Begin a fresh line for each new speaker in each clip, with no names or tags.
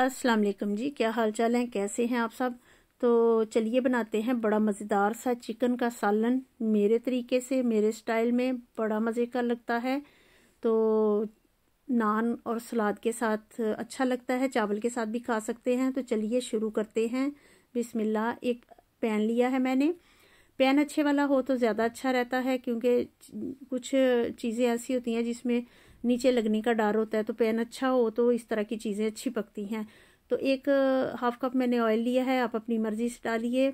अस्सलाम वालेकुम जी क्या हाल चाल हैं कैसे हैं आप सब तो चलिए बनाते हैं बड़ा मज़ेदार सा चिकन का सालन मेरे तरीके से मेरे स्टाइल में बड़ा मज़े का लगता है तो नान और सलाद के साथ अच्छा लगता है चावल के साथ भी खा सकते हैं तो चलिए शुरू करते हैं बिस्मिल्लाह एक पैन लिया है मैंने पैन अच्छे वाला हो तो ज़्यादा अच्छा रहता है क्योंकि कुछ चीज़ें ऐसी होती हैं जिसमें नीचे लगने का डर होता है तो पैन अच्छा हो तो इस तरह की चीज़ें अच्छी पकती हैं तो एक हाफ कप मैंने ऑयल लिया है आप अपनी मर्ज़ी से डालिए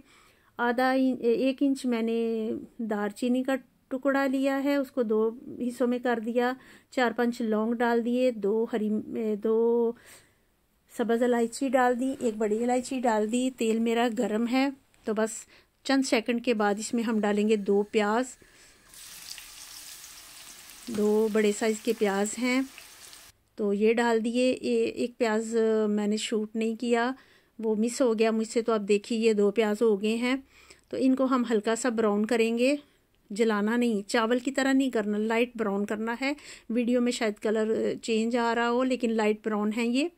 आधा एक इंच मैंने दारचीनी का टुकड़ा लिया है उसको दो हिस्सों में कर दिया चार पांच लौंग डाल दिए दो हरी दो सब्ज़ इलायची डाल दी एक बड़ी इलायची डाल दी तेल मेरा गर्म है तो बस चंद सेकंड के बाद इसमें हम डालेंगे दो प्याज दो बड़े साइज़ के प्याज हैं तो ये डाल दिए एक प्याज मैंने शूट नहीं किया वो मिस हो गया मुझसे तो आप देखिए ये दो प्याज हो गए हैं तो इनको हम हल्का सा ब्राउन करेंगे जलाना नहीं चावल की तरह नहीं करना लाइट ब्राउन करना है वीडियो में शायद कलर चेंज आ रहा हो लेकिन लाइट ब्राउन है ये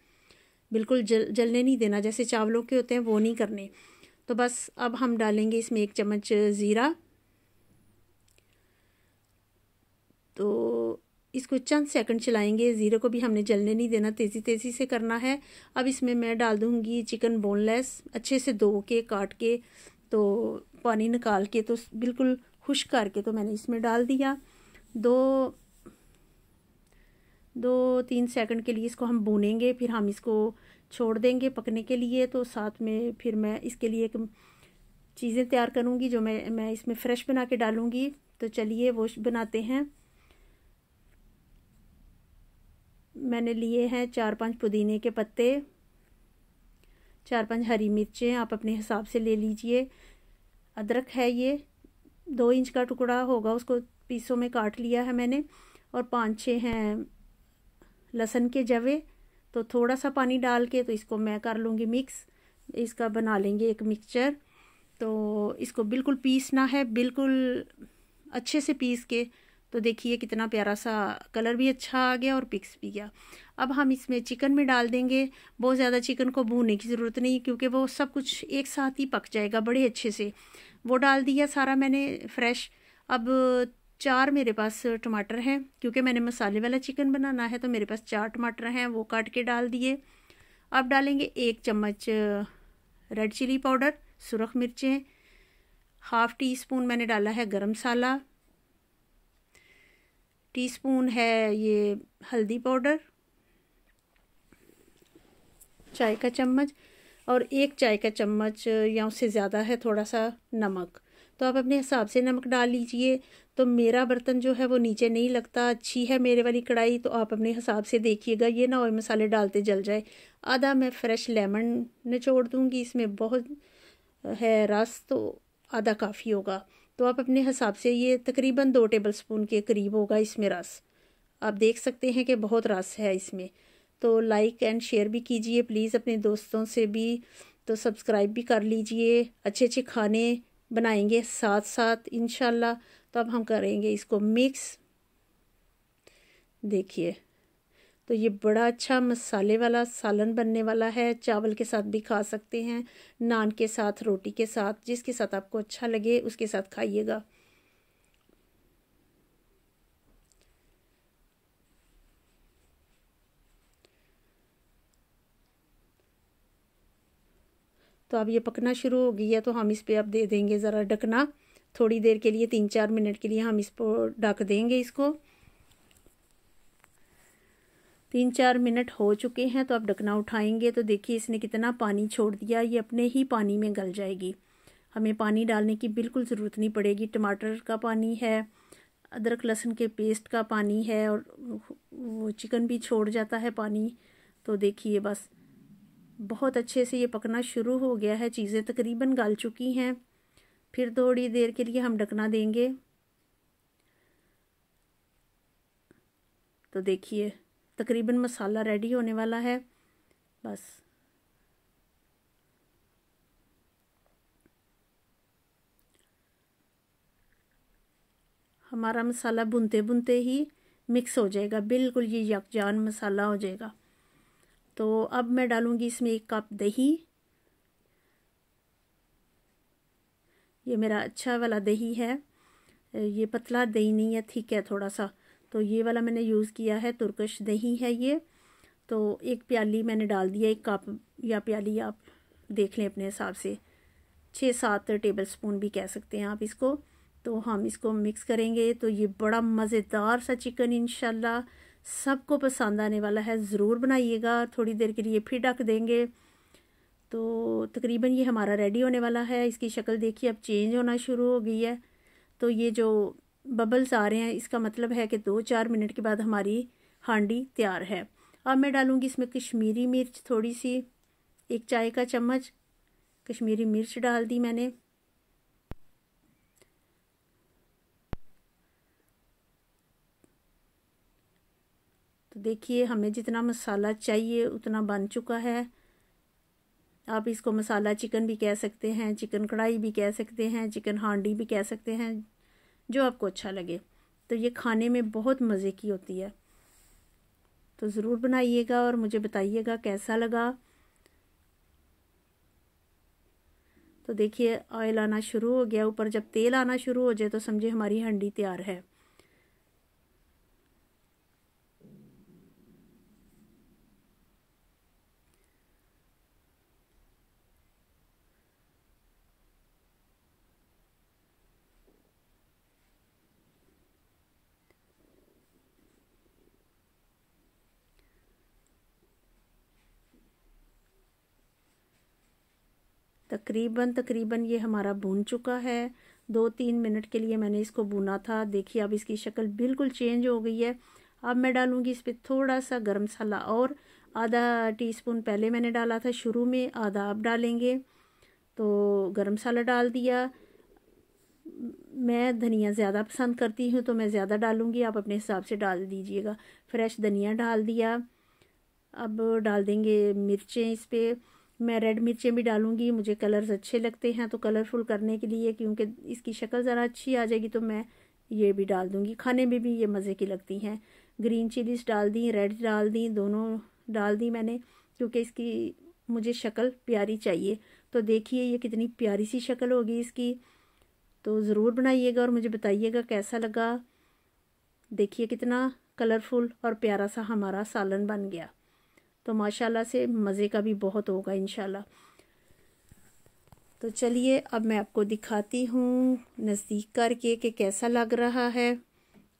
बिल्कुल जल जलने नहीं देना जैसे चावलों के होते हैं वो नहीं करने तो बस अब हम डालेंगे इसमें एक चम्मच ज़ीरा तो इसको चंद सेकंड चलाएंगे ज़ीरे को भी हमने जलने नहीं देना तेज़ी तेज़ी से करना है अब इसमें मैं डाल दूँगी चिकन बोनलेस अच्छे से धो के काट के तो पानी निकाल के तो बिल्कुल खुश करके तो मैंने इसमें डाल दिया दो दो तीन सेकंड के लिए इसको हम भूनेंगे फिर हम इसको छोड़ देंगे पकने के लिए तो साथ में फिर मैं इसके लिए एक चीज़ें तैयार करूँगी जो मैं मैं इसमें फ़्रेश बना के डालूँगी तो चलिए वो बनाते हैं मैंने लिए हैं चार पांच पुदीने के पत्ते चार पांच हरी मिर्चें आप अपने हिसाब से ले लीजिए अदरक है ये दो इंच का टुकड़ा होगा उसको पीसों में काट लिया है मैंने और पाँच छः हैं लहसन के जवे तो थोड़ा सा पानी डाल के तो इसको मैं कर लूँगी मिक्स इसका बना लेंगे एक मिक्सचर तो इसको बिल्कुल पीसना है बिल्कुल अच्छे से पीस के तो देखिए कितना प्यारा सा कलर भी अच्छा आ गया और पिक्स भी गया अब हम इसमें चिकन में डाल देंगे बहुत ज़्यादा चिकन को भूनने की ज़रूरत नहीं क्योंकि वो सब कुछ एक साथ ही पक जाएगा बड़े अच्छे से वो डाल दिया सारा मैंने फ्रेश अब चार मेरे पास टमाटर हैं क्योंकि मैंने मसाले वाला चिकन बनाना है तो मेरे पास चार टमाटर हैं वो काट के डाल दिए अब डालेंगे एक चम्मच रेड चिली पाउडर सुरख मिर्चें हाफ़ टी स्पून मैंने डाला है गरम मसाला टीस्पून है ये हल्दी पाउडर चाय का चम्मच और एक चाय का चम्मच या उससे ज़्यादा है थोड़ा सा नमक तो आप अपने हिसाब से नमक डाल लीजिए तो मेरा बर्तन जो है वो नीचे नहीं लगता अच्छी है मेरे वाली कढ़ाई तो आप अपने हिसाब से देखिएगा ये ना और मसाले डालते जल जाए आधा मैं फ्रेश लेमन निचोड़ दूँगी इसमें बहुत है रस तो आधा काफ़ी होगा तो आप अपने हिसाब से ये तकरीबन दो टेबल स्पून के करीब होगा इसमें रस आप देख सकते हैं कि बहुत रस है इसमें तो लाइक एंड शेयर भी कीजिए प्लीज़ अपने दोस्तों से भी तो सब्सक्राइब भी कर लीजिए अच्छे अच्छे खाने बनाएंगे साथ साथ इन तो अब हम करेंगे इसको मिक्स देखिए तो ये बड़ा अच्छा मसाले वाला सालन बनने वाला है चावल के साथ भी खा सकते हैं नान के साथ रोटी के साथ जिसके साथ आपको अच्छा लगे उसके साथ खाइएगा तो अब ये पकना शुरू हो गई है तो हम इस पर अब दे देंगे ज़रा ढकना थोड़ी देर के लिए तीन चार मिनट के लिए हम इसको ढक देंगे इसको तीन चार मिनट हो चुके हैं तो आप ढकना उठाएंगे तो देखिए इसने कितना पानी छोड़ दिया ये अपने ही पानी में गल जाएगी हमें पानी डालने की बिल्कुल ज़रूरत नहीं पड़ेगी टमाटर का पानी है अदरक लहसुन के पेस्ट का पानी है और वो चिकन भी छोड़ जाता है पानी तो देखिए बस बहुत अच्छे से ये पकना शुरू हो गया है चीज़ें तकरीबन गल चुकी हैं फिर थोड़ी देर के लिए हम ढकना देंगे तो देखिए तकरीबन मसाला रेडी होने वाला है बस हमारा मसाला बुनते बुनते ही मिक्स हो जाएगा बिल्कुल ये यकजान मसाला हो जाएगा तो अब मैं डालूँगी इसमें एक कप दही ये मेरा अच्छा वाला दही है ये पतला दही नहीं है ठीक है थोड़ा सा तो ये वाला मैंने यूज़ किया है तुर्कश दही है ये तो एक प्याली मैंने डाल दिया एक कप या प्याली आप देख लें अपने हिसाब से छः सात टेबल स्पून भी कह सकते हैं आप इसको तो हम इसको मिक्स करेंगे तो ये बड़ा मज़ेदार सा चिकन इन सबको पसंद आने वाला है ज़रूर बनाइएगा थोड़ी देर के लिए फिर ढक देंगे तो तकरीबन ये हमारा रेडी होने वाला है इसकी शक्ल देखिए अब चेंज होना शुरू हो गई है तो ये जो बबल्स आ रहे हैं इसका मतलब है कि दो चार मिनट के बाद हमारी हांडी तैयार है अब मैं डालूँगी इसमें कश्मीरी मिर्च थोड़ी सी एक चाय का चम्मच कश्मीरी मिर्च डाल दी मैंने तो देखिए हमें जितना मसाला चाहिए उतना बन चुका है आप इसको मसाला चिकन भी कह सकते हैं चिकन कढ़ाई भी कह सकते हैं चिकन हांडी भी कह सकते हैं जो आपको अच्छा लगे तो ये खाने में बहुत मज़े की होती है तो ज़रूर बनाइएगा और मुझे बताइएगा कैसा लगा तो देखिए ऑयल आना शुरू हो गया ऊपर जब तेल आना शुरू हो जाए तो समझे हमारी हंडी तैयार है तकरीबन तकरीबन ये हमारा बुन चुका है दो तीन मिनट के लिए मैंने इसको बुना था देखिए अब इसकी शक्ल बिल्कुल चेंज हो गई है अब मैं डालूँगी इस पर थोड़ा सा गर्म मसाला और आधा टीस्पून पहले मैंने डाला था शुरू में आधा आप डालेंगे तो गर्म मसाला डाल दिया मैं धनिया ज़्यादा पसंद करती हूँ तो मैं ज़्यादा डालूँगी आप अपने हिसाब से डाल दीजिएगा फ्रेश धनिया डाल दिया अब डाल देंगे मिर्चें इस पर मैं रेड मिर्चें भी डालूंगी मुझे कलर्स अच्छे लगते हैं तो कलरफुल करने के लिए क्योंकि इसकी शक्ल ज़रा अच्छी आ जाएगी तो मैं ये भी डाल दूंगी खाने में भी ये मज़े की लगती हैं ग्रीन चिलीज डाल दी रेड डाल दी दोनों डाल दी मैंने क्योंकि इसकी मुझे शक्ल प्यारी चाहिए तो देखिए ये कितनी प्यारी सी शक्ल होगी इसकी तो ज़रूर बनाइएगा और मुझे बताइएगा कैसा लगा देखिए कितना कलरफुल और प्यारा सा हमारा सालन बन गया तो माशाल्लाह से मज़े का भी बहुत होगा इन तो चलिए अब मैं आपको दिखाती हूँ नज़दीक करके कि कैसा लग रहा है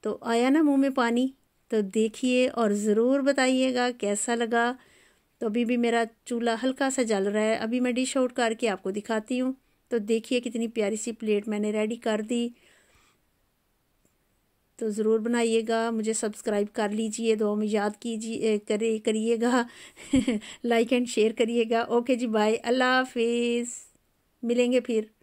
तो आया ना मुंह में पानी तो देखिए और ज़रूर बताइएगा कैसा लगा तो अभी भी मेरा चूल्हा हल्का सा जल रहा है अभी मैं डिश आउट करके आपको दिखाती हूँ तो देखिए कितनी प्यारी सी प्लेट मैंने रेडी कर दी तो ज़रूर बनाइएगा मुझे सब्सक्राइब कर लीजिए दो में याद कीजिए करे करिएगा लाइक एंड शेयर करिएगा ओके जी बाय अल्लाह हाफिज़ मिलेंगे फिर